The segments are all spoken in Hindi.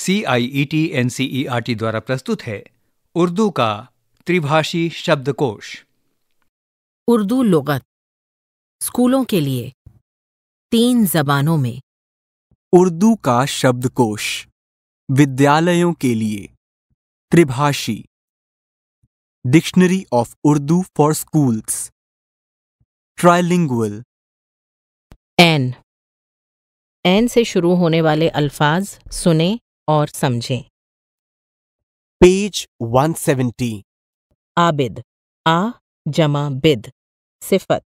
C I E T N C E R T द्वारा प्रस्तुत है उर्दू का त्रिभाषी शब्दकोश उर्दू लगत स्कूलों के लिए तीन जबानों में उर्दू का शब्दकोश विद्यालयों के लिए त्रिभाषी dictionary of Urdu for schools trilingual N N से शुरू होने वाले अल्फाज सुने और समझें पेज 170 आबिद आ जमा बिद सिफत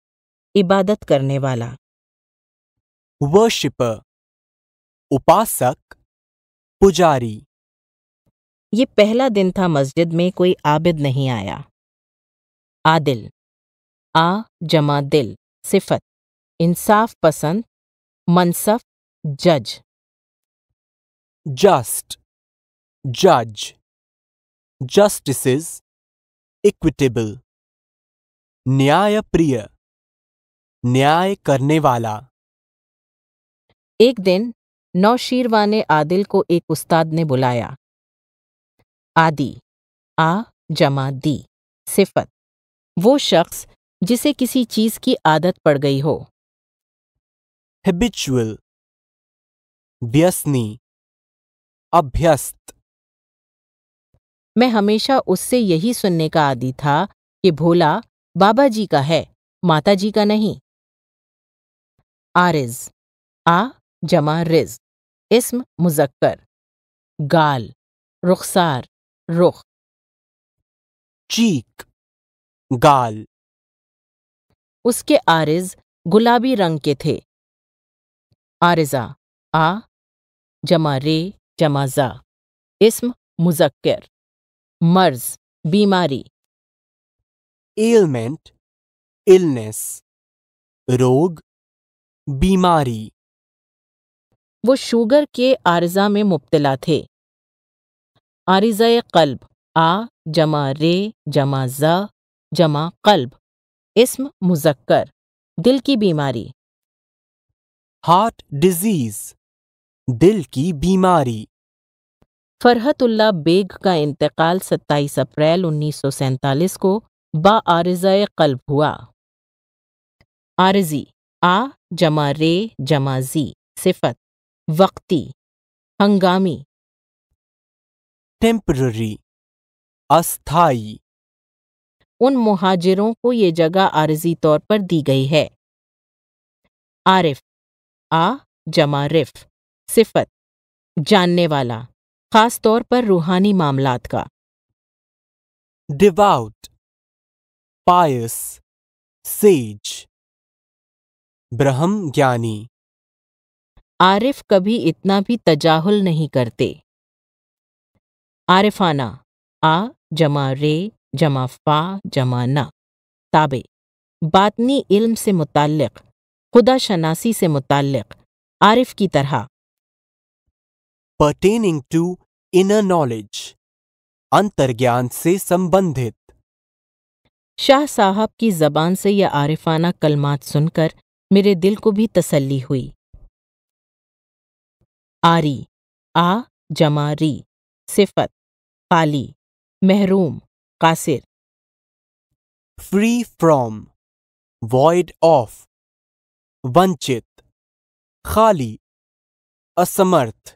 इबादत करने वाला वर्शिपर उपासक पुजारी ये पहला दिन था मस्जिद में कोई आबिद नहीं आया आदिल आ जमा दिल सिफत इंसाफ पसंद मनसफ जज just judge justices equitable न्याय प्रिय न्याय करने वाला एक दिन नौशीरवा ने आदिल को एक उस्ताद ने बुलाया आदि आ जमा दी सिफत वो शख्स जिसे किसी चीज की आदत पड़ गई हो हैबिचुअल व्यसनी अभ्यस्त मैं हमेशा उससे यही सुनने का आदि था कि भोला बाबा जी का है माता जी का नहीं आरिज आ जमा रिज इसम मुजक्कर गाल रुखसार रुख चीक गाल उसके आरिज गुलाबी रंग के थे आरिजा आ जमा रे जमाजा इसम मुजक्कर मर्ज बीमारी एलमेंट इलनेस रोग बीमारी वो शुगर के आरजा में मुब्तला थे आरज़ा कल्ब आ जमा रे जमा ज़ा जमा कल्ब इसम मुजक्कर दिल की बीमारी हार्ट डिजीज़ दिल की बीमारी फरहतुल्ला बेग का इंतकाल 27 अप्रैल उन्नीस को आरज कल्ब हुआ आरजी आ जमा रे जमा जी सिफत वक्ती हंगामी टेम्पररी अस्थाई उन मुहाजिरों को ये जगह आरजी तौर पर दी गई है आरिफ आ जमा रिफ़ सिफत जानने वाला खास तौर पर रूहानी मामलात का डिवाउट पायस सेज ब्रह्म ज्ञानी आरिफ कभी इतना भी तजाहुल नहीं करते आरिफाना आ जमा रे जमा फा जमा ना ताबे बातनी इल्म से मुतक़ खुदा शनासी से मुतल आरिफ की तरह पर्टेनिंग टू इनर नॉलेज अंतर्ज्ञान से संबंधित शाह साहब की जबान से यह आरिफाना कलमात सुनकर मेरे दिल को भी तसल्ली हुई आरी आ जमारी सिफत पाली महरूम कासिर फ्री फ्रॉम वॉइड ऑफ वंचित खाली असमर्थ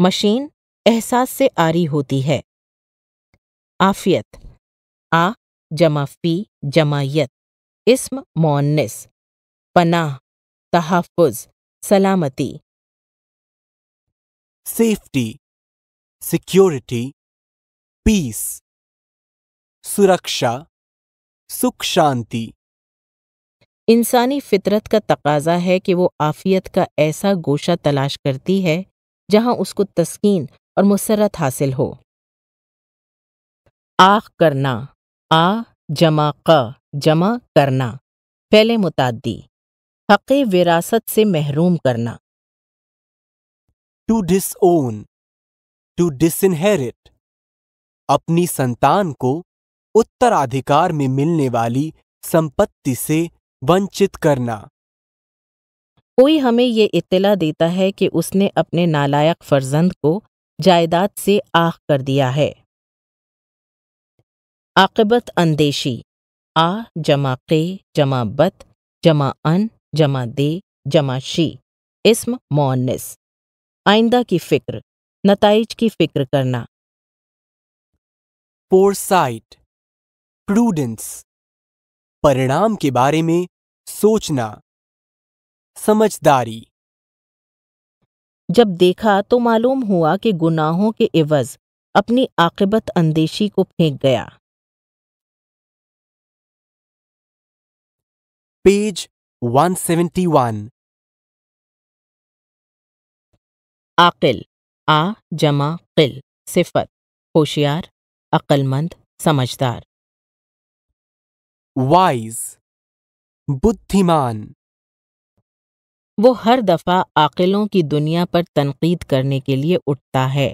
मशीन एहसास से आरी होती है आफियत आ जमा फी जमा यत इसम पनाह तहफ़ुज सलामती सेफ्टी सिक्योरिटी पीस सुरक्षा सुख शांति इंसानी फितरत का तकाजा है कि वो आफियत का ऐसा गोशा तलाश करती है जहां उसको तस्कीन और मुसरत हासिल हो आख करना आ जमा क जमा करना फैले मुतादी हक़ विरासत से महरूम करना to disown to inherit अपनी संतान को उत्तराधिकार में मिलने वाली संपत्ति से वंचित करना कोई हमें ये इत्तला देता है कि उसने अपने नालायक फर्जंद को जायदाद से आह कर दिया है आकबत अंदेशी आ जमा के जमा बत जमा अन जमा दे जमा शी इसम मोन्निस आइंदा की फ़िक्र नतज की फ़िक्र करना फोरसाइट प्रूडेंस परिणाम के बारे में सोचना समझदारी जब देखा तो मालूम हुआ कि गुनाहों के इवज अपनी आकबत अंदेशी को फेंक गया पेज 171 आकिल आ जमा किल सिफत होशियार अक्लमंद समझदार वाइज बुद्धिमान वो हर दफ़ा आकिलों की दुनिया पर तनकीद करने के लिए उठता है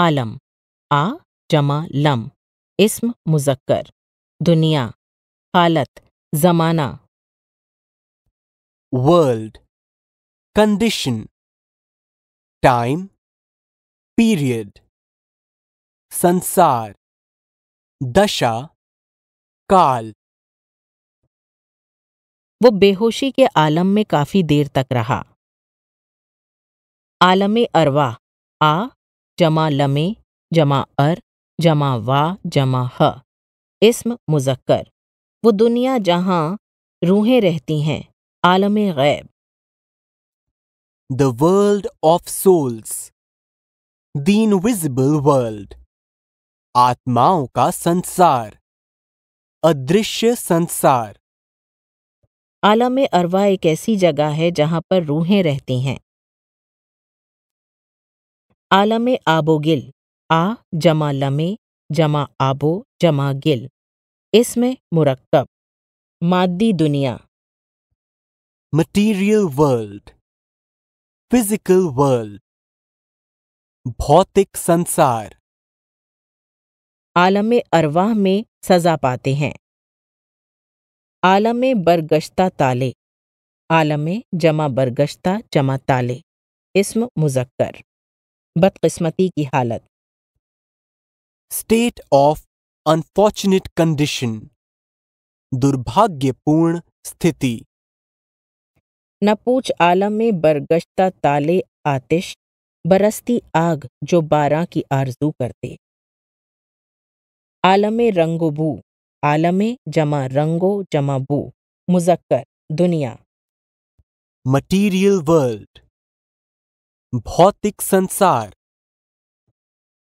आलम आ जमा लम इसम मुजक्कर दुनिया हालत जमाना वर्ल्ड कंडीशन टाइम पीरियड संसार दशा काल वो बेहोशी के आलम में काफ़ी देर तक रहा आलम अरवा आ जमा लमे जमा अर जमा वा जमा ह इसम मुजक्कर वो दुनिया जहां रूहें रहती हैं आलम गैब the world of souls the invisible world आत्माओं का संसार अदृश्य संसार आलम अरवा एक ऐसी जगह है जहाँ पर रूहें रहती हैं आलम आबोगिल आ जमा लमे जमा आबो जमा गिल इसमें मुरक्कब मादी दुनिया मटीरियल वर्ल्ड फिजिकल वर्ल्ड भौतिक संसार आलम अरवाह में सजा पाते हैं आलम बरगश्ता ताले आलम जमा बरगश्ता जमा ताले इसम मुजक्कर बदकस्मती की हालत स्टेट ऑफ अनफॉर्चुनेट कंडीशन दुर्भाग्यपूर्ण स्थिति नपूच आलम में बरगश्ता ताले आतिश बरसती आग जो बारा की आरजू करते आलम रंगोबू आलम जमा रंगो जमा बू मुजक्कर दुनिया मटीरियल वर्ल्ड भौतिक संसार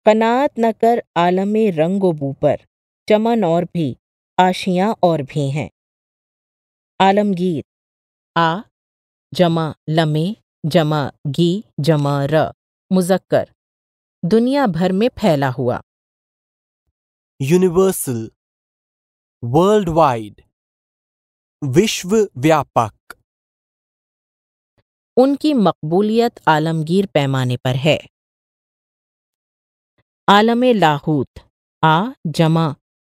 कनात न कर आलम बू पर चमन और भी आशिया और भी हैं आलमगीर आ जमा लमे जमा गी जमा र मुजक्कर दुनिया भर में फैला हुआ यूनिवर्सल वर्ल्ड वाइड विश्व व्यापक उनकी मकबूलियत आलमगीर पैमाने पर है आलम लाहूत आ जमा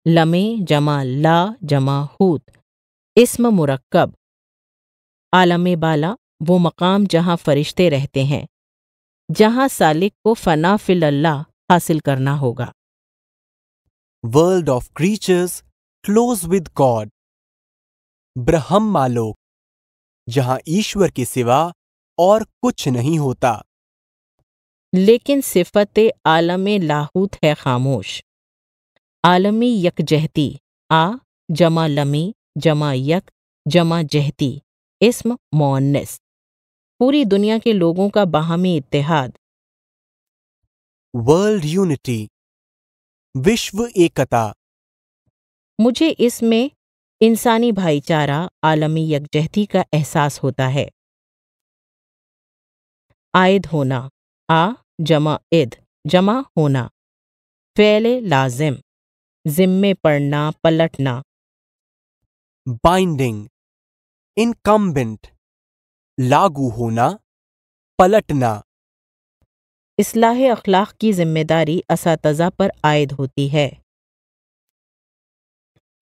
लमे जमा ला जमा हूत इसम मुरक्कब आलम बाला वो मकाम जहाँ फरिश्ते रहते हैं जहाँ सालिक को फना फिल्ला हासिल करना होगा world of creatures close with God ब्रह्मालोक जहां ईश्वर के सिवा और कुछ नहीं होता लेकिन सिफत आलम लाहूत है खामोश आलमी यकजहती आ जमा लमी जमा यक जमा जहती इसम मोन्नस पूरी दुनिया के लोगों का बाहमी इतिहाद वर्ल्ड यूनिटी विश्व एकता मुझे इसमें इंसानी भाईचारा आलमी यकजहती का एहसास होता है आयद होना आ जमा इद जमा होना फैले लाजिम जिम्मे पड़ना पलटना बाइंडिंग इनकम्बेंट लागू होना पलटना इसलाह अखलाक की जिम्मेदारी इस पर आयद होती है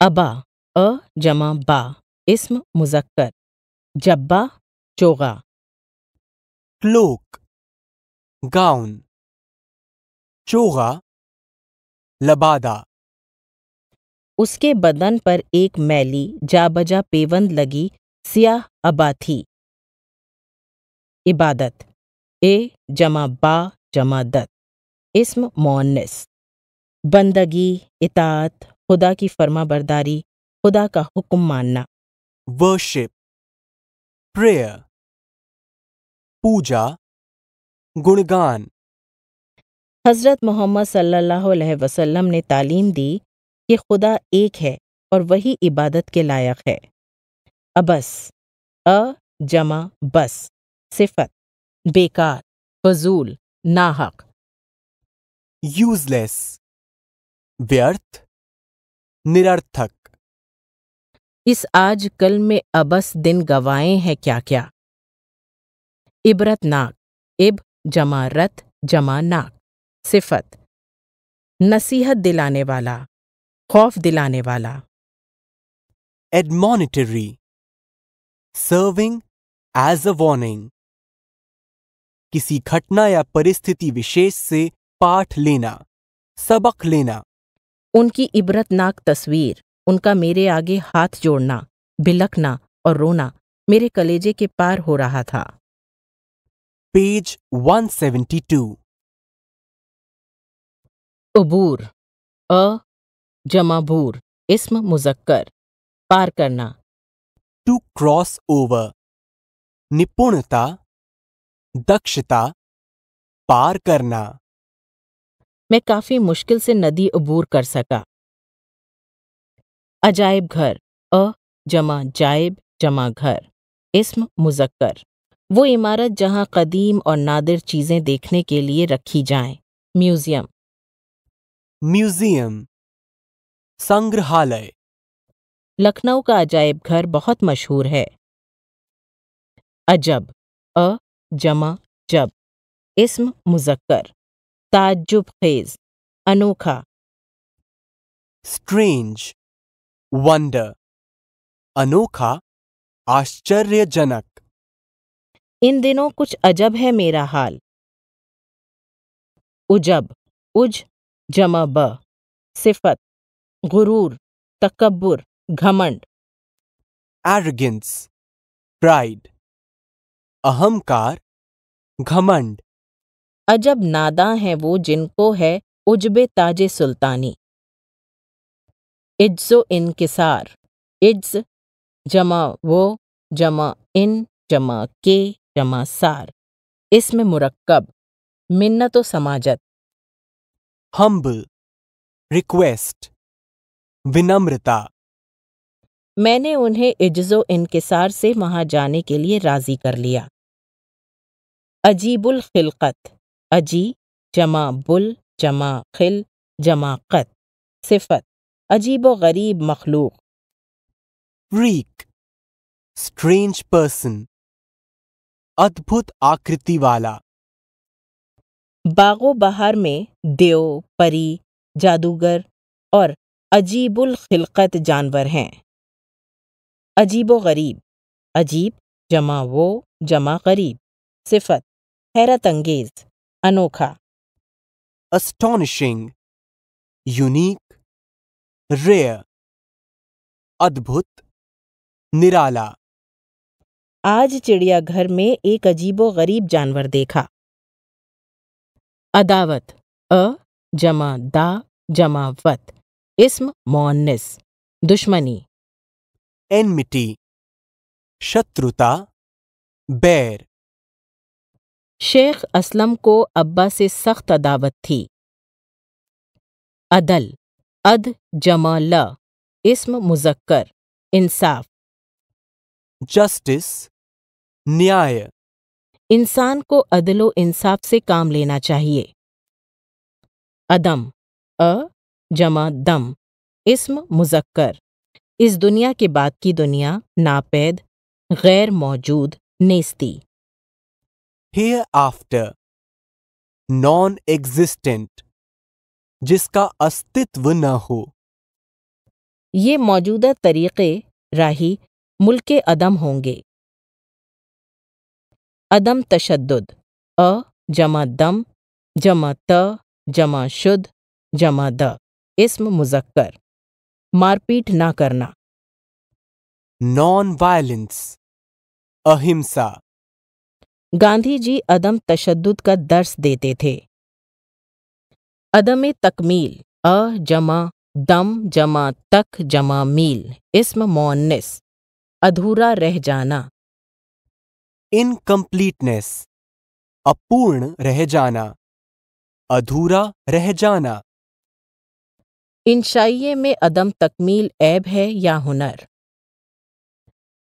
अबा अ जमा बा इस्म मुजक्कर जब्बा चोगा क्लोक गाउन चोगा लबादा उसके बदन पर एक मैली जाबजा पेवंद लगी सियाह अबा थी इबादत ए जमा बा जमा दत इस्म मोनिस बंदगी इतात खुदा की फर्मा बरदारी खुदा का हुक्म मानना वर्शिप प्रेयर पूजा गुणगान हज़रत मोहम्मद सल्लल्लाहु अलैहि वसल्लम ने तालीम दी कि खुदा एक है और वही इबादत के लायक है अबस अ जमा बस सिफत बेकार फजूल नाहक यूजलेस व्यर्थ निरर्थक इस आज कल में अबस दिन गवाए हैं क्या क्या इबरतनाक इब जमा रथ जमा नाक सिफत नसीहत दिलाने वाला खौफ दिलाने वाला admonitory serving as a warning किसी घटना या परिस्थिति विशेष से पाठ लेना सबक लेना उनकी इबरतनाक तस्वीर उनका मेरे आगे हाथ जोड़ना बिलखना और रोना मेरे कलेजे के पार हो रहा था पेज 172 अबूर अ जमाबूर इसम मुजक्कर पार करना टू क्रॉस ओवर निपुणता दक्षता पार करना मैं काफी मुश्किल से नदी अबूर कर सका अजायब घर अ जमा जायब जमा घर इसम मुजक्कर वो इमारत जहां कदीम और नादिर चीज़ें देखने के लिए रखी जाएं। म्यूज़ियम म्यूज़ियम संग्रहालय लखनऊ का अजायब घर बहुत मशहूर है अजब अ जमा जब इसम मुजक्कर ताज्जुब खेज अनोखा स्ट्रेंज वंडर अनोखा आश्चर्यजनक इन दिनों कुछ अजब है मेरा हाल उजब उज जमा ब सिफत गुरूर तकबुर घमंड एरोगेंस प्राइड अहंकार घमंड अजब नादा हैं वो जिनको है उजब ताज सुल्तानी इज्ज़ो इनकसार इज्ज़ जमा वो जमा इन जमा के जमा सार इसमें मुरक्कब मिन्नत समाजत हम्ब रिक्वेस्ट विनम्रता मैंने उन्हें इज्जो इनकसार से वहां जाने के लिए राजी कर लिया अजीबुल खिलकत अजी जमा बुल जमा खिल जमा कत सिफत अजीब व गरीब मखलूक रीक स्ट्रेंज पर्सन अद्भुत आकृति वाला बागो बहार में देव परी जादूगर और अजीबुल खिलकत जानवर हैं अजीब व गरीब अजीब जमा वो जमा गरीब सिफत हैरत अंगेज अनोखा अस्टॉनिशिंग यूनिक रेय अद्भुत निराला आज चिड़ियाघर में एक अजीबो गरीब जानवर देखा अदावत अ जमा दा जमा वत इसम मोन्निस दुश्मनी एनमिटी शत्रुता बैर शेख असलम को अब्बा से सख्त अदावत थी अदल अद जमा ल इसम मुजक्कर इंसाफ जस्टिस न्याय इंसान को अदलो इंसाफ से काम लेना चाहिए अदम अ जमा दम इसम मुजक्कर इस दुनिया के बाद की दुनिया नापैद गैर मौजूद नेस्ती हेयरआफ्टर नॉन एग्जिस्टेंट जिसका अस्तित्व न हो ये मौजूदा तरीक़े राही मुल्क अदम होंगे अदम तशद अ जमा दम जमा त जमा शुद्ध जमा द इसम मुजक्कर मारपीट ना करना नॉन वायलेंस अहिंसा गांधी जी अदम तशद का दर्श देते थे अदम तकमील अ जमा दम जमा तक जमा मील इसम मोन्निस अधूरा रह जाना इनकम्प्लीटनेस अपूर्ण रह जाना अधूरा रह जाना इंशाइये में अदम तकमील ऐब है या हुनर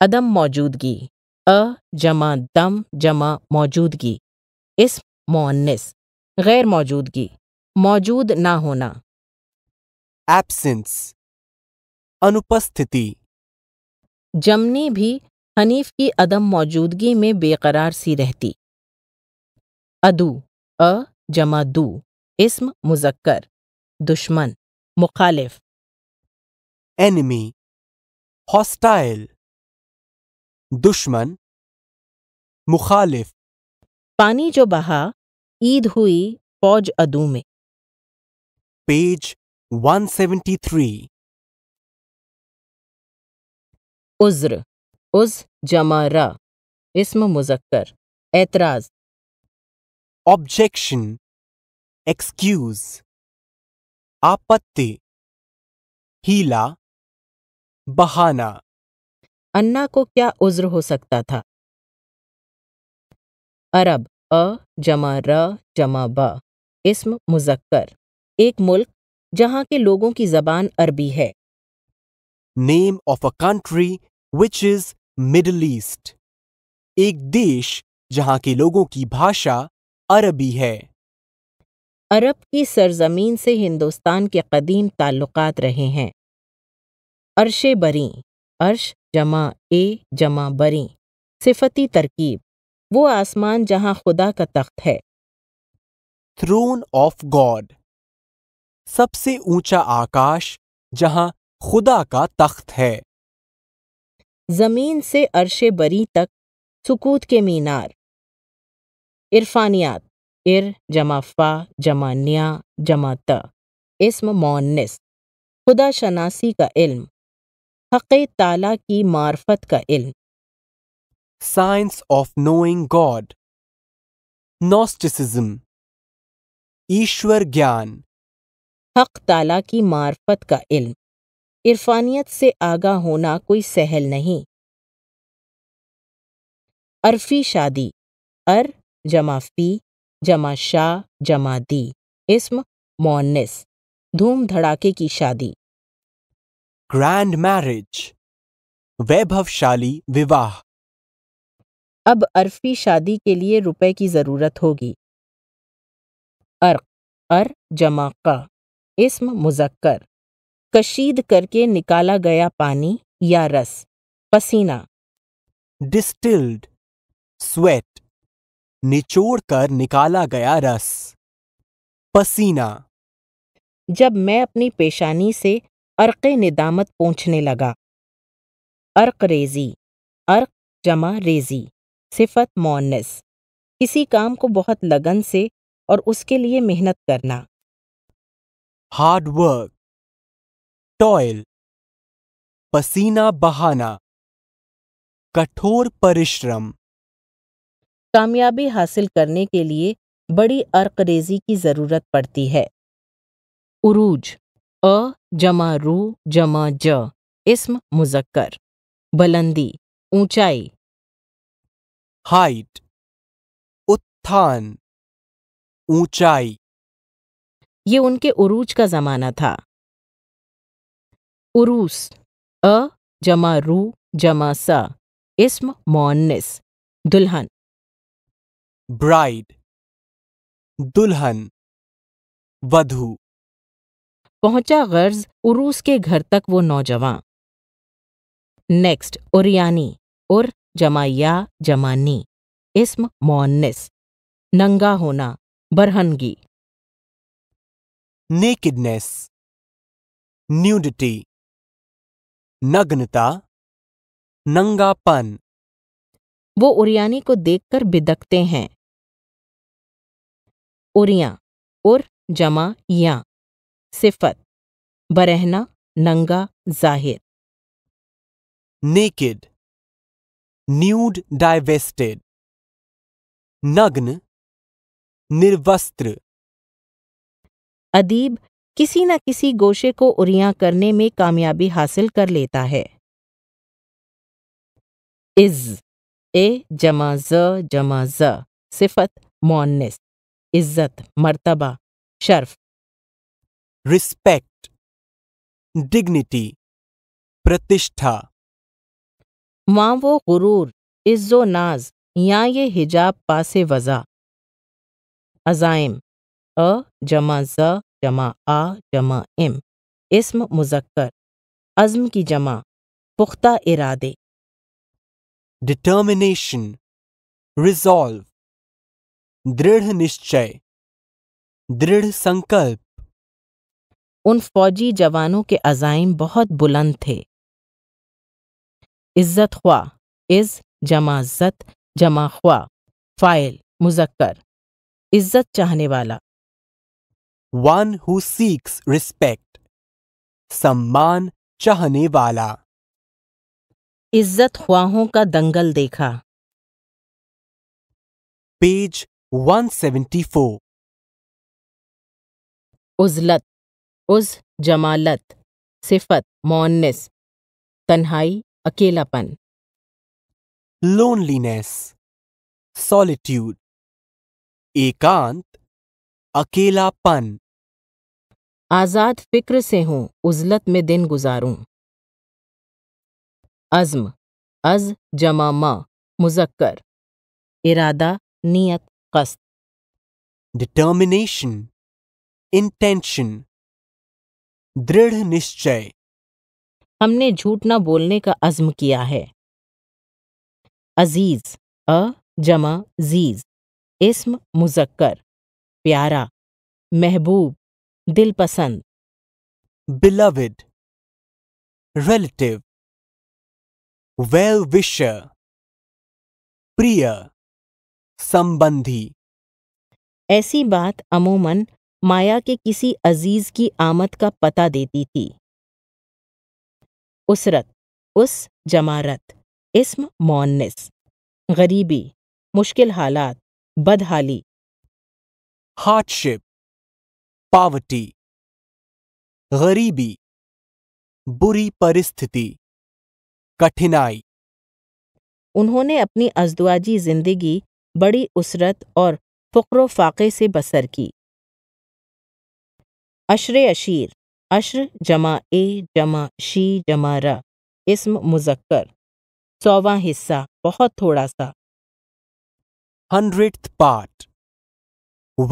अदम मौजूदगी अ जमा दम जमा मौजूदगी इस मोन्निस गैर मौजूदगी मौजूद ना होना एबसेंस अनुपस्थिति जमनी भी हनीफ की अदम मौजूदगी में बेकरार सी रहती अदू अ जमा दू इसम मुजक्कर दुश्मन मुखालिफ एनिमी हॉस्टाइल दुश्मन मुखालिफ पानी जो बहा ईद हुई फौज अदू में पेज 173 उज्र उज रा इसम मुजक्कर एतराज ऑब्जेक्शन एक्सक्यूज आपत्ति हीला बहाना अन्ना को क्या उज्र हो सकता था अरब अ जमा र जमा ब इसम मुजक्कर एक मुल्क जहां के लोगों की जबान अरबी है name of a country which is Middle East एक देश जहां के लोगों की भाषा अरबी है अरब की सरजमीन से हिंदुस्तान के कदीम ताल्लुकात रहे हैं अरशे बरी अर्श जमा ए जमा बरी सिफती तरकीब वो आसमान जहां खुदा का तख्त है थ्रोन ऑफ गॉड सबसे ऊंचा आकाश जहां खुदा का तख्त है जमीन से अरशे बरी तक सुकूत के मीनार इरफानियात इर जमा फा जमा न्या जमा त इसम मोनिस खुदा शनासी का इल्म हक़ ताला की मार्फत का इल्म science of knowing God gnosticism ईश्वर ज्ञान हक ताला की मार्फत का इल्म इरफानियत से आगा होना कोई सहल नहीं अरफी शादी अर जमा फी जमा शाह जमा दी इसम मोनिस धूम धड़ाके की शादी ग्रैंड मैरिज वैभवशाली विवाह अब अर्फी शादी के लिए रुपए की ज़रूरत होगी अर्क अर जमा का इसम मुजक्कर कशीद करके निकाला गया पानी या रस पसीना डिस्टिल्ड स्वेट निचोड़ कर निकाला गया रस पसीना जब मैं अपनी पेशानी से अर्क निदामत पहुँचने लगा अर्क रेजी अर्क जमा रेजी सिफत मोनस किसी काम को बहुत लगन से और उसके लिए मेहनत करना हार्ड वर्क टॉयल पसीना बहाना कठोर परिश्रम कामयाबी हासिल करने के लिए बड़ी अर्करेजी की ज़रूरत पड़ती है उरूज अ जमा रू जमा ज इस्म मुजक्कर बुलंदी ऊंचाई हाइट उत्थान ऊंचाई ये उनके उरूज का जमाना था उरूस अ जमा रू जमा स इस्म मोनिस दुल्हन ब्राइड दुल्हन वधू पहुंचा गर्ज उरूस के घर तक वो नौजवान नेक्स्ट उरियानी उर जमाया जमानी इसम मोन्निस नंगा होना बरहनगी नेकिडनेस न्यूडिटी नग्नता नंगापन वो उरियानी को देखकर बिदकते हैं उरिया उर जमा या सिफत बरहना नंगा जाहिर नेकेड न्यूड डाइवेस्टेड नग्न निर्वस्त्र अदीब किसी न किसी गोशे को उरिया करने में कामयाबी हासिल कर लेता है इज ए जमा ज जमा ज सिफत मोनिस इज्जत मर्तबा शर्फ रिस्पेक्ट डिग्निटी प्रतिष्ठा माँ वो गुरूर इज्जो नाज या ये हिजाब पास वज़ा अज़ाइम अ जमा ज जमा आ जमा इम इसम मुजक्कर अज़म की जमा पुख्ता इरादे डिटर्मिनेशन रिजॉल्व दृढ़ निश्चय दृढ़ संकल्प उन फौजी जवानों के अजाइम बहुत बुलंद थे इज्जत ख्वा इज जमा इज्जत जमा ख्वा फाइल मुजक्कर इज्जत चाहने वाला वन हु सीक्स रिस्पेक्ट सम्मान चाहने वाला इज्जत ख्वाहों का दंगल देखा पेज 174 उजलत उज़ जमालत सिफत मोनिस तन्हाई अकेलापन लोनलीनेस सॉलिट्यूड एकांत अकेलापन आज़ाद फिक्र से हूँ उजलत में दिन गुजारूं अज़म अज जमामा मुजक्कर इरादा नीयत कस्त डिटर्मिनेशन इंटेंशन दृढ़ निश्चय हमने झूठ ना बोलने का अज़्म किया है अजीज अ जमा जीज इसम मुजक्कर प्यारा महबूब पसंद बिलविड रिलेटिव वेल विश प्रिय संबंधी ऐसी बात अमूमन माया के किसी अजीज की आमद का पता देती थी उसरत उस जमारत इसम मौनस गरीबी मुश्किल हालात बदहाली हार्डशिप पावटी गरीबी बुरी परिस्थिति कठिनाई उन्होंने अपनी अजदवाजी जिंदगी बड़ी उसरत और फकर फाके से बसर की अशर अशीर अश्र जमा ए जमा शी जमा र इसम मुजक्कर सौवा हिस्सा बहुत थोड़ा सा hundred part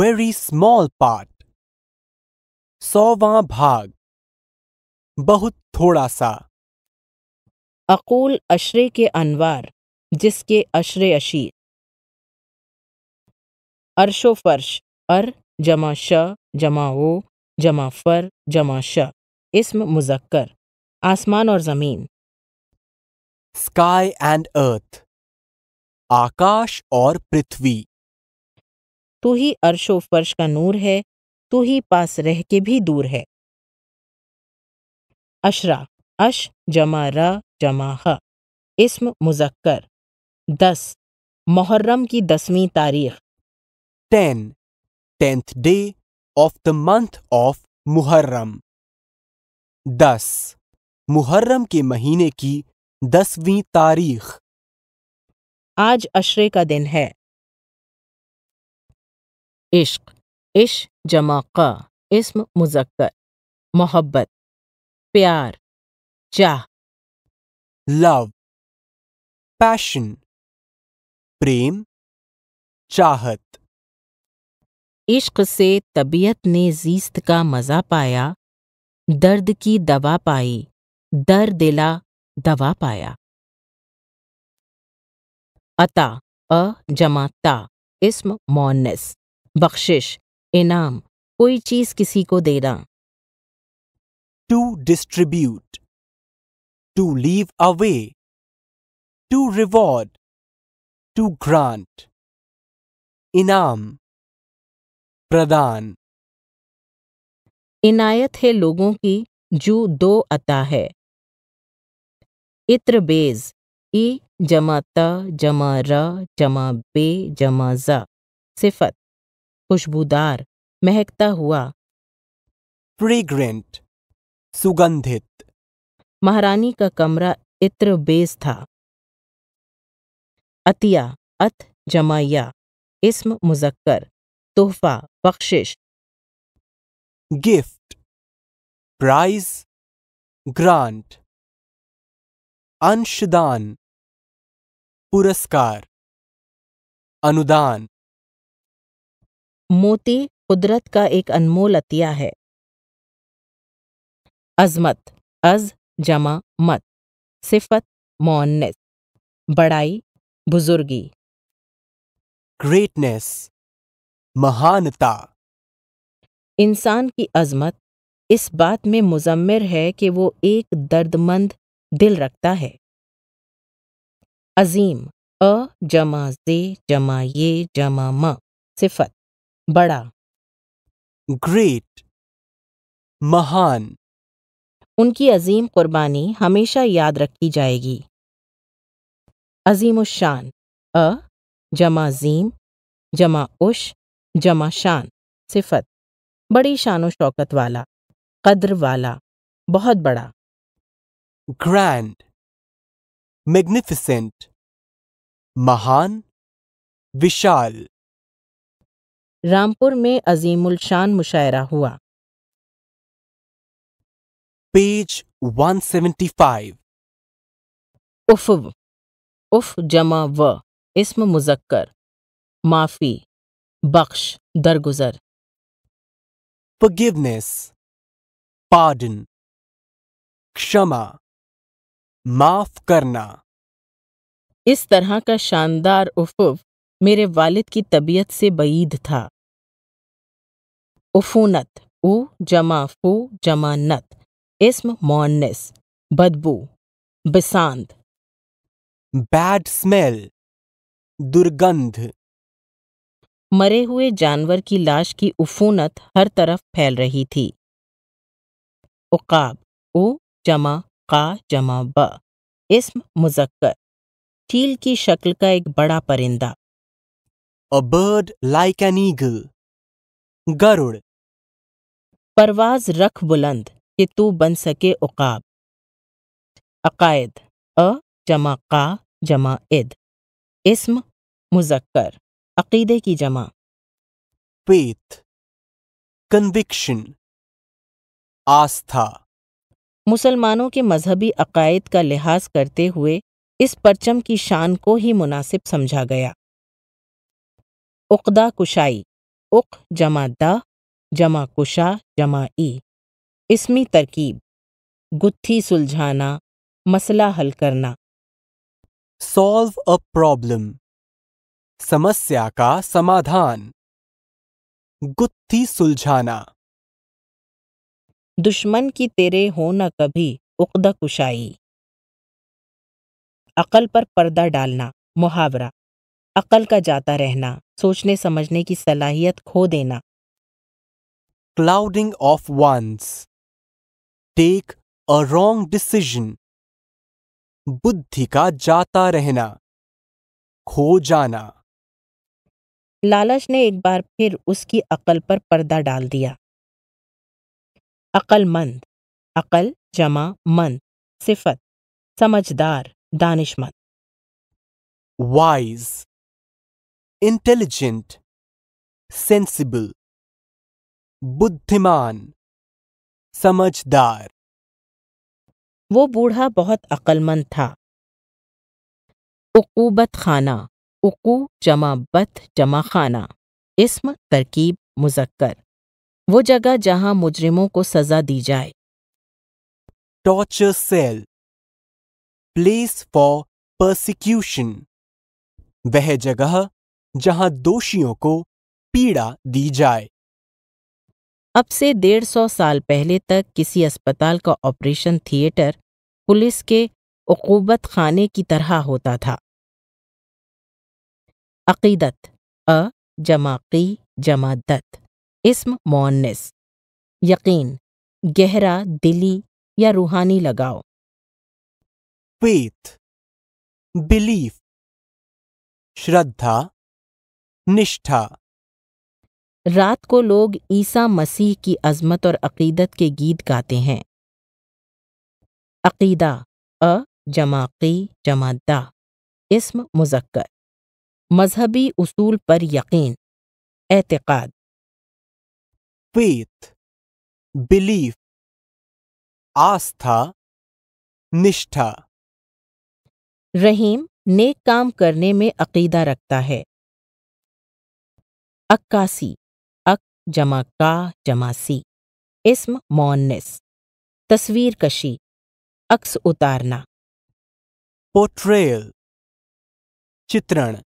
very small part सौवा भाग बहुत थोड़ा सा अकूल अशरे के अनवार जिसके अशर अशीर अर्शो फर्श अर जमा श जमा ओ जमा फ़र जमा श इसम मुजक्कर आसमान और ज़मीन स्काई एंड अर्थ आकाश और पृथ्वी तू ही अर्शो फर्श का नूर है तू ही पास रह के भी दूर है अशरा अश जमा र जमा ह इसम मुजक्कर दस मुहर्रम की दसवीं तारीख ten tenth day of the month of Muharram दस मुहर्रम के महीने की दसवीं तारीख आज अशरे का दिन है इश्क इश जमाका इसम मुजक्कर मोहब्बत प्यार चाह लव पैशन प्रेम चाहत इश्क से तबीयत ने जीस्त का मज़ा पाया दर्द की दवा पाई दर दिला दवा पाया अता अ जमा ता इसम मोनस बख्शिश इनाम कोई चीज किसी को देना to distribute to leave away to reward to grant इनाम प्रदान इनायत है लोगों की जू दो अता है इत्र बेज ई जमा त जमा र जमा बे जमा ज सिफत खुशबूदार महकता हुआ फ्रेग्रेंट सुगंधित महारानी का कमरा इत्र बेज था अतिया अत जमाया इसम मुजक्कर तोहफा बख्शिश गिफ्ट प्राइज ग्रांट अंशदान पुरस्कार अनुदान मोती कुदरत का एक अनमोल अतिया है अजमत अज जमा मत सिफत मोन्नस बड़ाई बुजुर्गी ग्रेटनेस महानता इंसान की अजमत इस बात में मुजम्मिर है कि वो एक दर्दमंद दिल रखता है अजीम अ जमा जे जमा ये जमा म सिफत बड़ा ग्रेट महान उनकी अजीम कुर्बानी हमेशा याद रखी जाएगी अजीम उशान अ जमा जीम जमा उश जमा शान सिफत बड़ी शान व शौकत वाला कद्र वाला बहुत बड़ा ग्रैंड मैग्निफिसेंट महान विशाल रामपुर में अजीमुल शान मुशायरा हुआ पेज 175 उफ उफ जमा व इसम मुजक्कर माफी बख्श दरगुजर फॉरगिवनेस पार्डन क्षमा माफ करना इस तरह का शानदार उफुफ मेरे वालिद की तबीयत से बईद था उफूनत उ जमा फू जमा नत इसम मोनिस बदबू बिसांत बैड स्मेल दुर्गंध मरे हुए जानवर की लाश की उफूनत हर तरफ फैल रही थी उकाब ओ जमा का जमा ब इसम मुजक्कर चील की शक्ल का एक बड़ा परिंदा a bird like an eagle गरुड़ परवाज रख बुलंद कि तू बन सके उकाब अकायद अ जमा का जमा इद इसम मुजक्कर अकीदे की जमा पेथ कन्विक्शन आस्था मुसलमानों के मजहबी अकायद का लिहाज करते हुए इस परचम की शान को ही मुनासिब समझा गया उकदा कुशाई उक जमा दा जमा कुशा जमा ई इसमी तरकीब गुत्थी सुलझाना मसला हल करना सॉल्व अ प्रॉब्लम समस्या का समाधान गुत्थी सुलझाना दुश्मन की तेरे हो न कभी उकद कुशाई अकल पर पर्दा डालना मुहावरा अकल का जाता रहना सोचने समझने की सलाहियत खो देना clouding of one's take a wrong decision बुद्धि का जाता रहना खो जाना लालच ने एक बार फिर उसकी अकल पर पर्दा डाल दिया अकलमंद अकल जमा मंद सिफत समझदार दानिशमंद वाइज इंटेलिजेंट सेंसिबल बुद्धिमान समझदार वो बूढ़ा बहुत अक्लमंद था उकूबत खाना उकू जमा बत जमा खाना इसम तरकीब मुजक्कर वो जगह जहां मुजरिमों को सजा दी जाए torture cell place for persecution वह जगह जहां दोषियों को पीड़ा दी जाए अब से डेढ़ सौ साल पहले तक किसी अस्पताल का ऑपरेशन थिएटर पुलिस के उकूबत खाने की तरह होता था अक़ीदत अ जमाकी जमादत इसम मोनस यकीन गहरा दिली या रूहानी लगाओ फेथ बिलीफ श्रद्धा निष्ठा रात को लोग ईसा मसीह की अजमत और अकीदत के गीत गाते हैं अकीदा अ जमाकी जमादा इसम मुजक्कर मजहबी उसूल पर यकीन एतक़ाद फेथ बिलीफ आस्था निष्ठा रहीम नेक काम करने में अकीदा रखता है अक्कासी अक जमा का जमा सी इसम मोन्निस तस्वीर कशी अक्स उतारना पोट्रेल चित्रण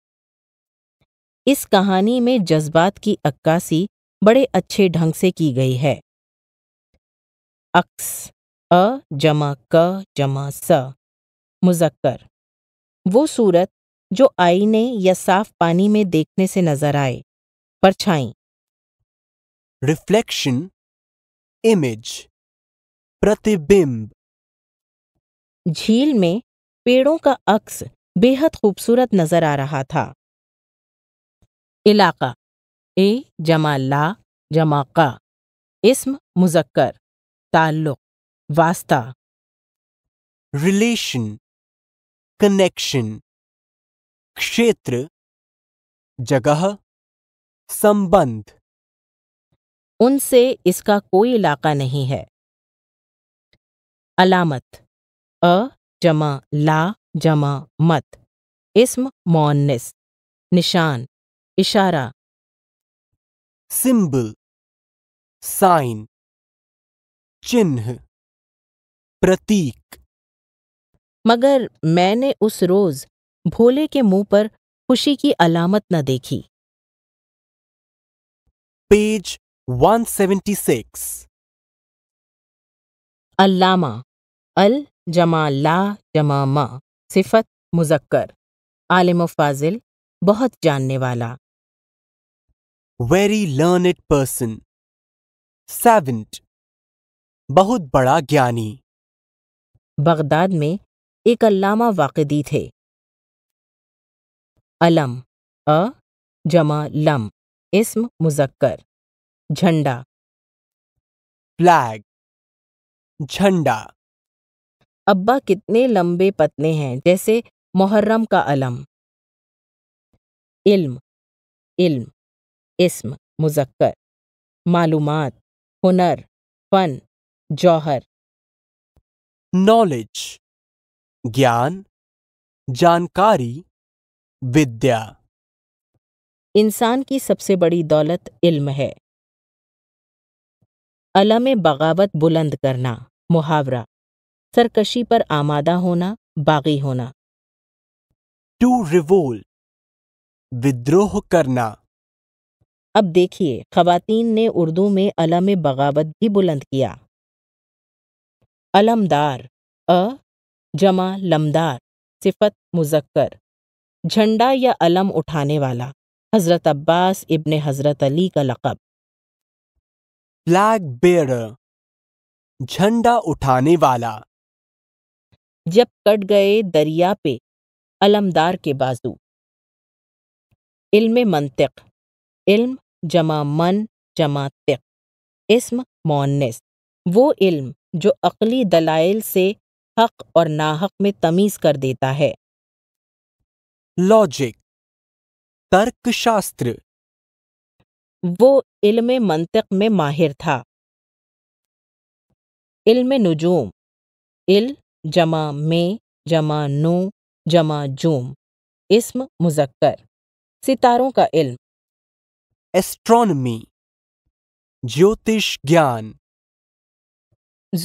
इस कहानी में जज्बात की अक्कासी बड़े अच्छे ढंग से की गई है अक्स अ जमा क जमा स मुजक्कर वो सूरत जो आईने या साफ पानी में देखने से नजर आए परछाई रिफ्लेक्शन इमेज प्रतिबिंब झील में पेड़ों का अक्स बेहद खूबसूरत नजर आ रहा था इलाका ए जमा ला जमा का इसम मुजक्कर ताल्लुक वास्ता रिलेशन कनेक्शन क्षेत्र जगह संबंध उनसे इसका कोई इलाका नहीं है अलामत अ जमा ला जमा मत इसम मौनिस निशान इशारा सिंबल साइन चिन्ह प्रतीक मगर मैंने उस रोज भोले के मुंह पर खुशी की अलामत न देखी पेज 176 अल्लामा अल जमा ला जमा मा सिफत मुजक्कर आलिम फाजिल बहुत जानने वाला वेरी लर्नड पर्सन सेवेंट बहुत बड़ा ज्ञानी बगदाद में एक अल्लामा वाकदी थे अलम अ जमा लम इसम मुजक्कर झंडा फ्लैग झंडा अब्बा कितने लंबे पतले हैं जैसे मुहर्रम का अलम इल्म इल्म इसम मुजक्कर मालूम हुनर फन जौहर नॉलेज ज्ञान जानकारी विद्या इंसान की सबसे बड़ी दौलत इल्म है अलम बगावत बुलंद करना मुहावरा सरकशी पर आमादा होना बागी होना टू रिवोल विद्रोह करना अब देखिए खवातीन ने उर्दू में अलम बगावत भी बुलंद किया अलमदार अ जमा लमदार सिफत मुजक्कर झंडा या अलम उठाने वाला हजरत अब्बास इब्ने हजरत अली का लकब फ्लैग बेर झंडा उठाने वाला जब कट गए दरिया पे अलमदार के बाजू इल्म मंतिक इल्म जमा मन जमा तिक इसम मोनस वो इल्म जो अकली दलाइल से हक और नाहक में तमीज़ कर देता है लॉजिक तर्कशास्त्र वो इल्म मंतक में माहिर था इल्म नजूम इल जमा में जमा नू जमा जूम इसम मुजक्कर सितारों का इल्म एस्ट्रोनॉमी ज्योतिष ज्ञान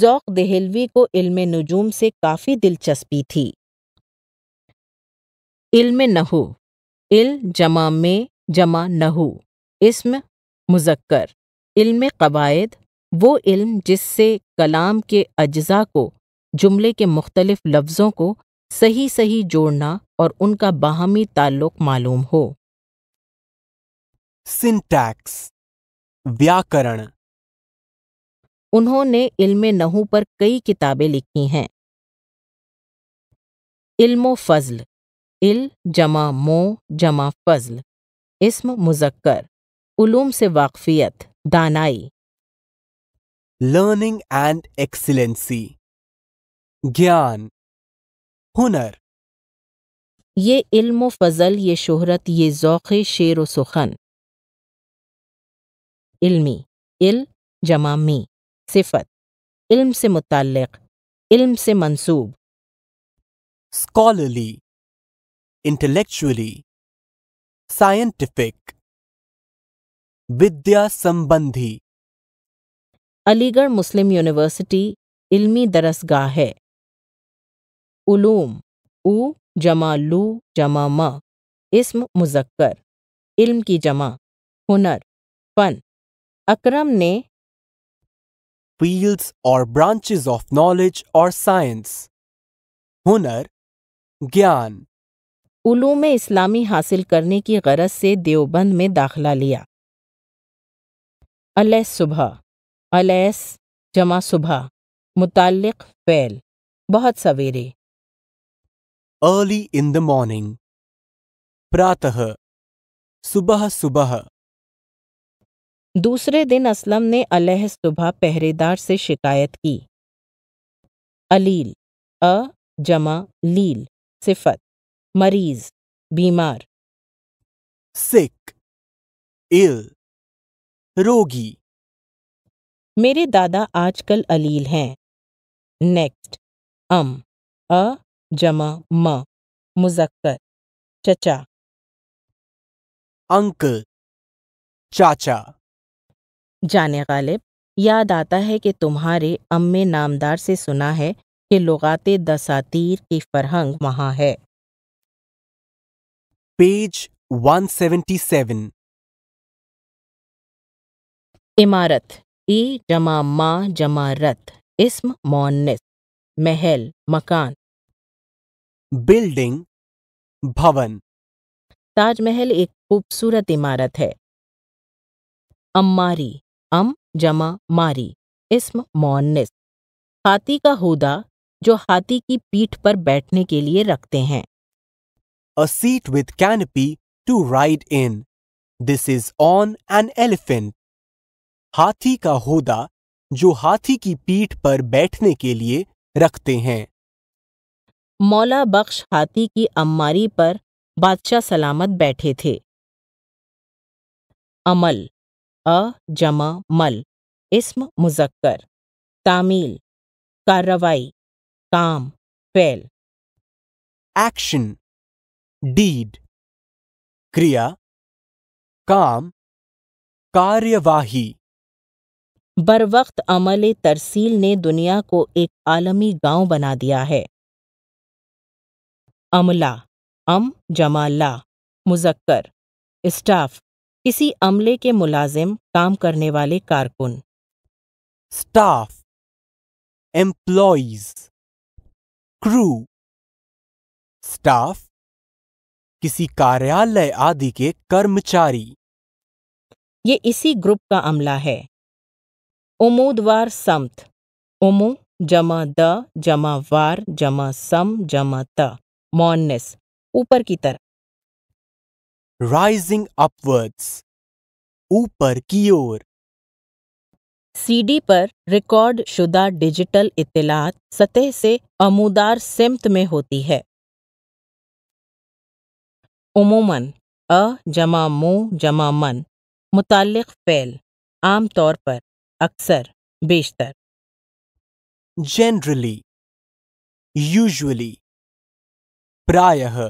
जौक दहलवी को इल्म नजूम से काफ़ी दिलचस्पी थी इल्म नहु इल जमा में जमा नहू इसम मुजक्कर इल्म कवायद वो इल्म जिससे कलाम के अज्जा को जुमले के मुख्तलिफ लफ्ज़ों को सही सही जोड़ना और उनका बाहमी ताल्लुक मालूम हो सिंटैक्स व्याकरण उन्होंने इल्म नहू पर कई किताबें लिखी हैं इल्मो फजल इल जमा मो जमा फजल इस्म मुजक्कर उलूम से वाकफियत दानाई लर्निंग एंड एक्सीलेंसी ज्ञान हुनर ये इल्म फजल ये शोहरत ये ओक़ शेर व सुखन इल्मी इल मी सिफत इल्म से मुतालिक इल्म से मंसूब स्कॉलरली इंटेलेक्चुअली साइंटिफिक विद्या संबंधी अलीगढ़ मुस्लिम यूनिवर्सिटी इल्मी दरसगाह है उलूम उ जमा लू जमा म इस्म मुजक्कर इल्म की जमा हुनर फन Akram ने फील्ड्स और ब्रांचेस ऑफ नॉलेज और साइंस हुनर ज्ञान उलूम इस्लामी हासिल करने की गरज से देवबंद में दाखला लिया अलैस सुबह अलैस जमा सुबह मुतलक फैल बहुत सवेरे अर्ली इन द मॉर्निंग प्रातः सुबह सुबह दूसरे दिन असलम ने अलह सुबह पहरेदार से शिकायत की अलील अ जमा लील सिफत मरीज बीमार सिक इल रोगी मेरे दादा आजकल अलील हैं नेक्स्ट अम अ जमा म मुजक्कर चचा अंकल चाचा जाने गालिब याद आता है कि तुम्हारे अम्मे नामदार से सुना है कि लगाते दसातीर की फरहंग वहाँ है पेज 177 इमारत ई जमा मा जमा रत इसम मोनिस महल मकान बिल्डिंग भवन ताजमहल एक खूबसूरत इमारत है अम्मारी अम जमा मारी इस्म मोनिस हाथी का होदा जो हाथी की पीठ पर बैठने के लिए रखते हैं a seat with canopy to ride in this is on an elephant हाथी का होदा जो हाथी की पीठ पर बैठने के लिए रखते हैं मौला बख्श हाथी की अम्मारी पर बादशाह सलामत बैठे थे अमल अ जमा मल इसम मुजक्कर तामील कार्रवाई काम फेल एक्शन डीड क्रिया काम कार्यवाही बरवक्त अमल तरसील ने दुनिया को एक आलमी गांव बना दिया है अमला अम जमाला मुजक्कर स्टाफ किसी अमले के मुलाजिम काम करने वाले कारकुन स्टाफ एम्प्लॉज क्रू स्टाफ किसी कार्यालय आदि के कर्मचारी ये इसी ग्रुप का अमला है उमोदवार समत उमो जमा द जमा वार जमा सम जमा त मोनिस ऊपर की तरफ राइजिंग अपवर्ड्स ऊपर की ओर सीडी पर रिकॉर्ड शुदा डिजिटल इतलात सतह से अमूदार सिमत में होती है उमूमन अ जमा मो जमा मन मुतलक फ़ैल आमतौर पर अक्सर बेशतर जनरली यूजुअली प्रायः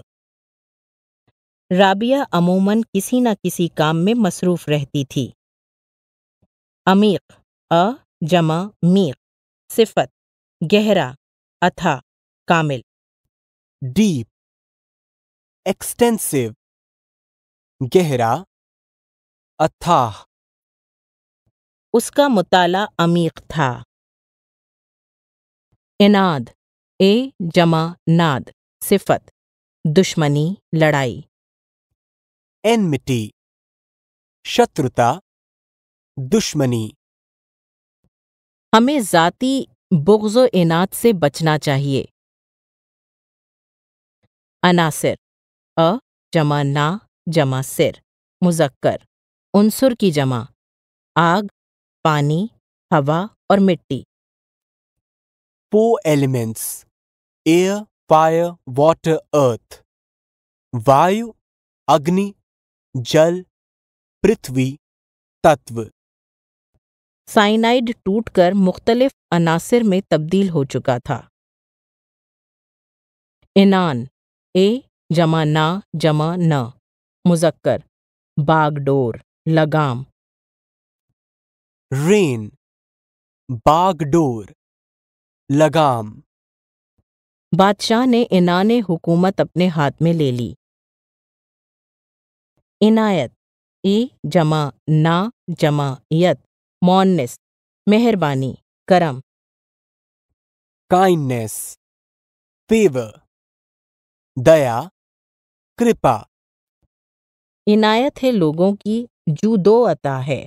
राबिया अमूमन किसी न किसी काम में मसरूफ रहती थी अमीक अ जमा मीक सिफत गहरा अथा कामिल डीप एक्सटेंसिव गहरा अथाह उसका मुताला अमीक था इनाद ए जमा नाद सिफत दुश्मनी लड़ाई एनमिटी शत्रुता दुश्मनी हमें जाति बुग्जो इनात से बचना चाहिए अनासिर अ जमा ना जमा सिर मुजक्कर उनसुर की जमा आग पानी हवा और मिट्टी पो elements air fire water earth वायु अग्नि जल पृथ्वी तत्व साइनाइड टूटकर मुख्तलिफ अनासर में तब्दील हो चुका था इनान ए जमा ना जमा न मुजक्कर बागडोर लगाम रेन बागडोर लगाम बादशाह ने इनान हुकूमत अपने हाथ में ले ली इनायत ई जमा ना जमा यत मौनस मेहरबानी करम काइंडनेस फेवर दया कृपा इनायत है लोगों की जूदो अता है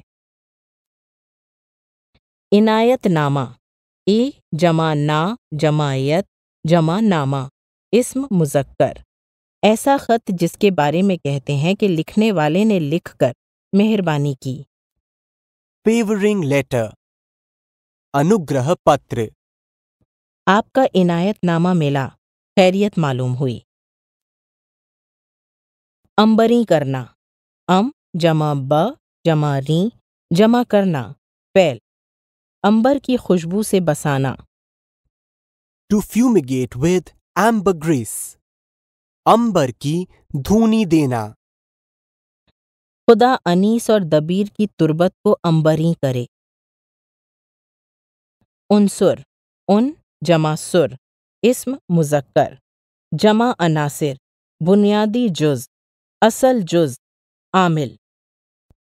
इनायतनामा ई जमा ना जमायत जमा नामा इसम मुजक्कर ऐसा खत जिसके बारे में कहते हैं कि लिखने वाले ने लिखकर मेहरबानी की पेवरिंग लेटर अनुग्रह पत्र आपका इनायतनामा मिला खैरियत मालूम हुई अंबरी करना अम जमा ब जमा री जमा करना पैल अंबर की खुशबू से बसाना टू फ्यूमिगेट विद एम्बग्रीस अंबर की धूनी देना खुदा अनीस और दबीर की तुरबत को अंबरी करे उनसुर उन जमा सुर इसम मुजक्कर जमा अनासिर बुनियादी जुज असल जुज आमिल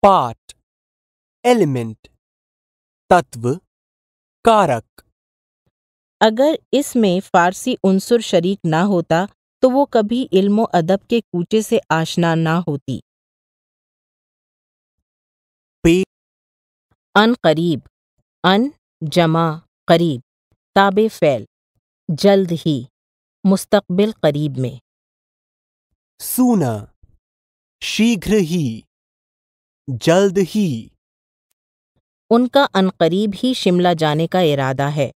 पार्ट एलिमेंट तत्व कारक अगर इसमें फारसी उनसुर शरीक ना होता तो वो कभी इल्म अदब के कूचे से आशना ना होती अन करीब अन जमा करीब ताबे फैल जल्द ही मुस्तकबिल करीब में सूना शीघ्र ही जल्द ही उनका अनकरीब ही शिमला जाने का इरादा है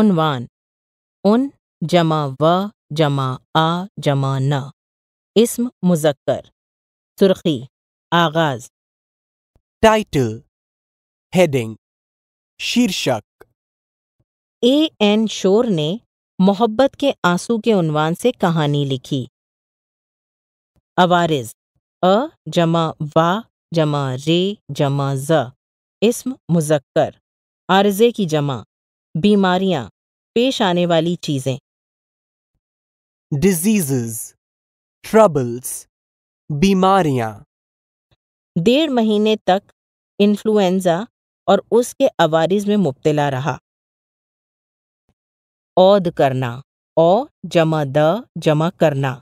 उनवान उन जमा व जमा आ जमा न इसम मुजक्कर सुर्खी आगाज टाइटल हेडिंग शीर्षक ए एन शोर ने मोहब्बत के आंसू के उनवान से कहानी लिखी अवारिज अ जमा वा जमा रे जमा ज इसम मुजक्कर आरजे की जमा बीमारियां पेश आने वाली चीज़ें डिजीजेस ट्रबल्स बीमारियां डेढ़ महीने तक इन्फ्लुएंजा और उसके अवारिज में मुब्तला रहा औद करना ओ जमा द जमा करना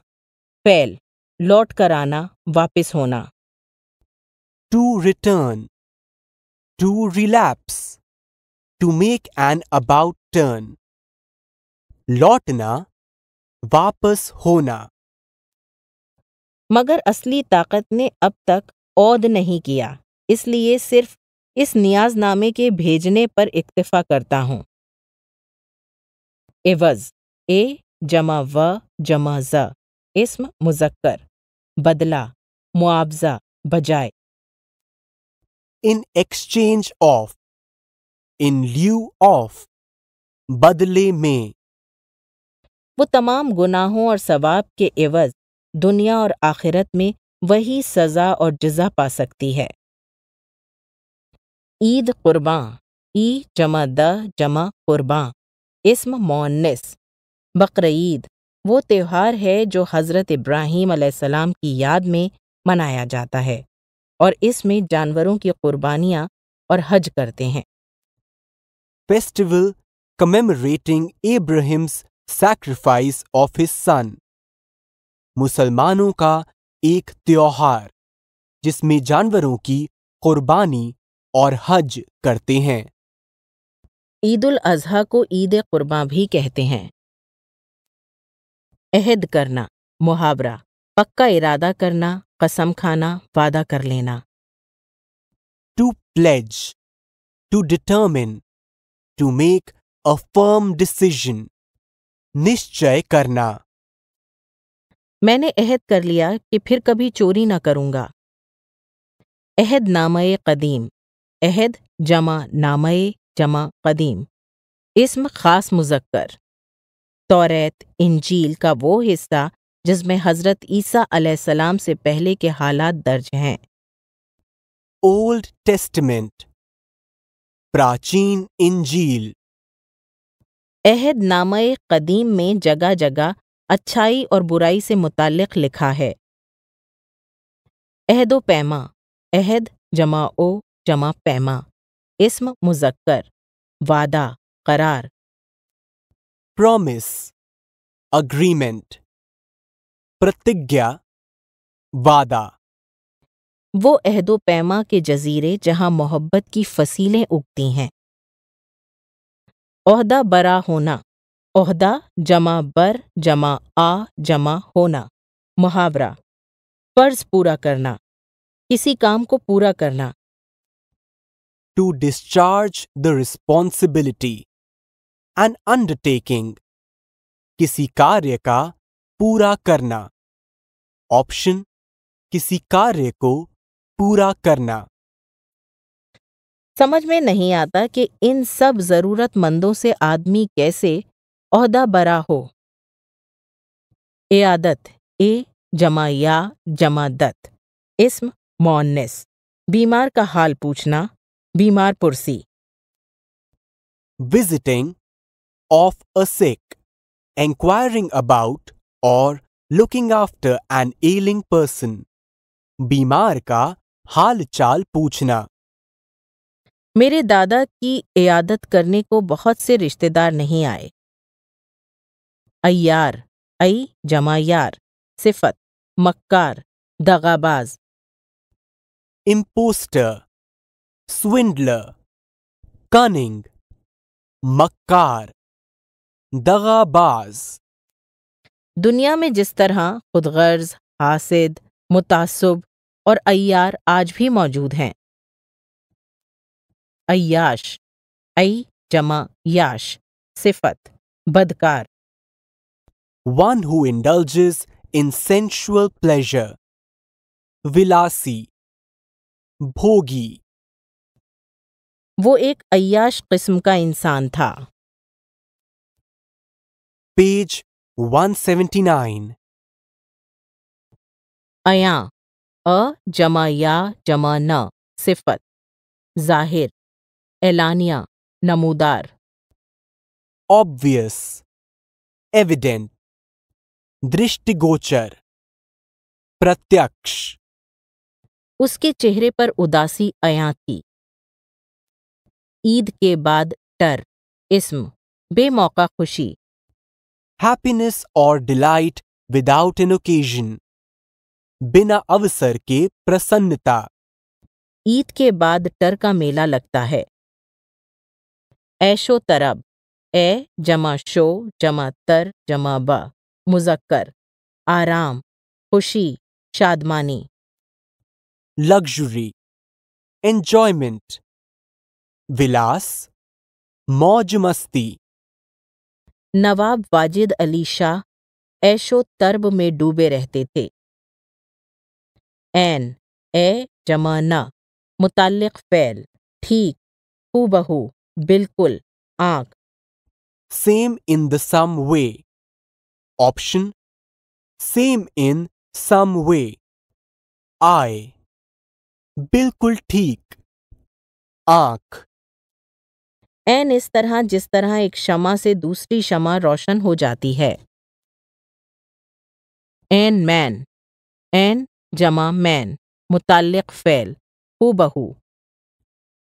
फैल लौट कर आना वापिस होना to return to relapse to make an about turn लौटना वापस होना मगर असली ताकत ने अब तक औद नहीं किया इसलिए सिर्फ इस नियाजनामे के भेजने पर इक्तफा करता हूँ एवज ए जमा व जमा ज इसम मुजक्कर बदला मुआवजा बजाय in exchange of in lieu of बदले में वो तमाम गुनाहों और सवाब के एवज दुनिया और आखिरत में वही सज़ा और जजा पा सकती है ईद कुर्बान ई जमा द जमा कुर्बान इसम मोनस बकर वो त्यौहार है जो हज़रत इब्राहिम सलाम की याद में मनाया जाता है और इसमें जानवरों की कुर्बानियाँ और हज करते हैं festival commemorating Abraham's sacrifice of his son मुसलमानों का एक त्योहार जिसमें जानवरों की कुर्बानी और हज करते हैं ईद उल अजहा को ईद कुर्बा भी कहते हैं अहद करना मुहावरा पक्का इरादा करना कसम खाना वादा कर लेना to pledge to determine to make a firm decision निश्चय करना मैंने अहद कर लिया कि फिर कभी चोरी न करूंगा अहद नामय कदीम अहद जमा नामय जमा कदीम इसम खास मुजक्कर तौरेत इंजील का वो हिस्सा जिसमें हजरत ईसा अलैहिस्सलाम से पहले के हालात दर्ज हैं ओल्ड टेस्टमेंट प्राचीन इंजील अहद अहदनामा कदीम में जगह जगह अच्छाई और बुराई से मुतक़ लिखा है अहदो पैमा अहद जमा ओ जमा पैमा इसम मुजक्कर वादा करार प्रॉमिस अग्रीमेंट प्रतिज्ञा वादा वो अहदो पैमा के जजीरे जहाँ मोहब्बत की फसीलें उगती हैं ओहदा बरा होना ओहदा जमा बर जमा आ जमा होना मुहावरा फ़र्ज़ पूरा करना किसी काम को पूरा करना to discharge the responsibility an undertaking किसी कार्य का पूरा करना ऑप्शन किसी कार्य को पूरा करना समझ में नहीं आता कि इन सब ज़रूरतमंदों से आदमी कैसे अहदा बरा हो ए आदत ए जमा या जमा दत इसम मौनस बीमार का हाल पूछना बीमार पुरसी visiting of a sick enquiring about और looking after an ailing person बीमार का हाल चाल पूछना मेरे दादा की इयादत करने को बहुत से रिश्तेदार नहीं आए अयार अई जमा यार सिफत मक्कार दगाबाज इम्पोस्टर स्विंडलर कनिंग मक्कार दगाबाज दुनिया में जिस तरह खुदगर्ज हासिद मुतासब और अयार आज भी मौजूद हैं अयाश अई जमा याश सिफत बदकार one who indulges in sensual pleasure विलासी भोगी वो एक अयाश किस्म का इंसान था पेज 179 अया अ जमा या जमा न सिफत जाहिर एलानिया नमूदार ऑब्वियस एविडेंट दृष्टिगोचर प्रत्यक्ष उसके चेहरे पर उदासी अया थी ईद के बाद टर इसम बेमौका खुशी हैप्पीनेस और डिलाइट विदाउट एन ओकेजन बिना अवसर के प्रसन्नता ईद के बाद टर का मेला लगता है ऐशो तरब ए जमा शो जमा तर जमा ब मुजक्कर आराम खुशी शादमानी लग्जरी एंजॉयमेंट विलास मौज मस्ती नवाब वाजिद अली शाह ऐशो तरब में डूबे रहते थे एन ए जमा न मुतल फ़ैल ठीक हु बहू बिल्कुल आग same in the some way option same in some way eye बिल्कुल ठीक आंख एन इस तरह जिस तरह एक क्षमा से दूसरी क्षमा रोशन हो जाती है एन मैन एन जमा मैन मुतल फ़ैल हु बहू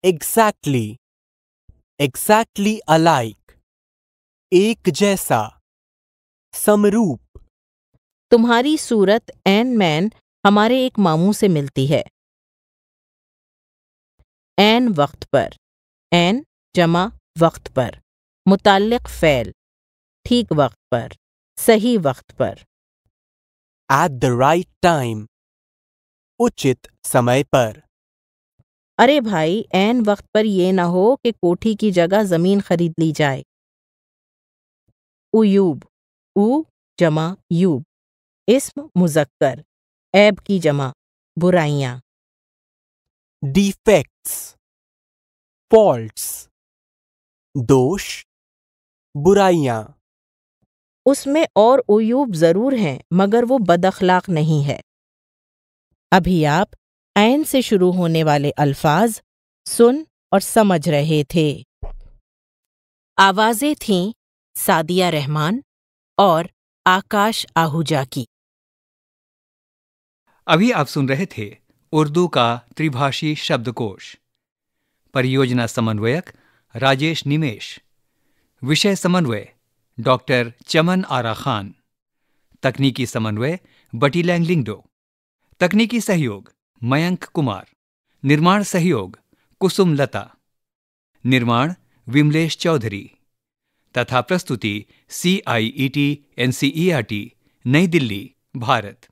एग्जैक्टली एग्जैक्टली अलाइक एक जैसा समरूप तुम्हारी सूरत एन मैन हमारे एक मामू से मिलती है एन वक्त पर एन जमा वक्त पर मुतालिक फ़ैल ठीक वक्त पर सही वक्त पर एट द राइट टाइम उचित समय पर अरे भाई ऐन वक्त पर यह ना हो कि कोठी की जगह ज़मीन खरीद ली जाए उयूब उ जमा यूब इसम मुजक्कर ऐब की जमा बुराइयां डिफेक्ट्स फॉल्ट्स दोष बुराइयां उसमें और उयूब ज़रूर हैं मगर वो बदअखलाक नहीं है अभी आप ऐन से शुरू होने वाले अल्फाज सुन और समझ रहे थे आवाजें थीं सादिया रहमान और आकाश आहूजा की अभी आप सुन रहे थे उर्दू का त्रिभाषी शब्दकोश परियोजना समन्वयक राजेश निमेश विषय समन्वय डॉक्टर चमन आरा खान तकनीकी समन्वय बटी लैंगलिंगडो तकनीकी सहयोग मयंक कुमार निर्माण सहयोग कुसुम लता निर्माण विमलेश चौधरी तथा प्रस्तुति C I E T N C E R T New Delhi Bharat